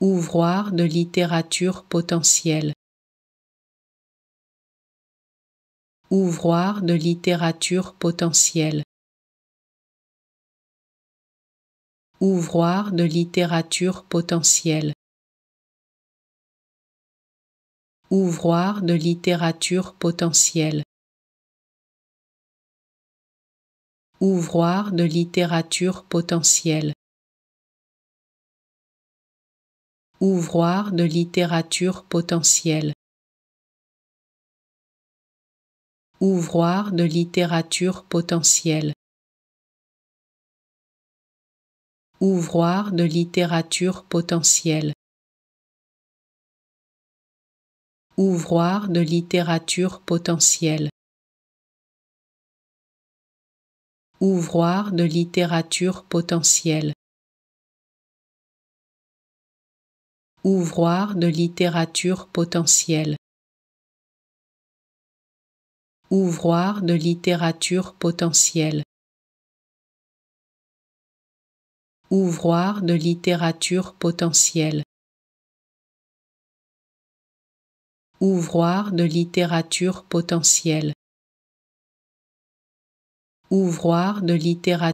Ouvroir de littérature potentielle. Ouvroir de littérature potentielle. Ouvroir de littérature potentielle. Ouvroir de littérature potentielle. Ouvroir de littérature potentielle. Ouvroir de littérature potentielle. Ouvroir de littérature potentielle. Ouvroir de littérature potentielle. Ouvroir de littérature potentielle. Ouvroir de littérature potentielle. Ouvroir de littérature potentielle. Ouvroir de littérature potentielle. Ouvroir de littérature potentielle. Ouvroir de littérature potentielle. Ouvroir de littérature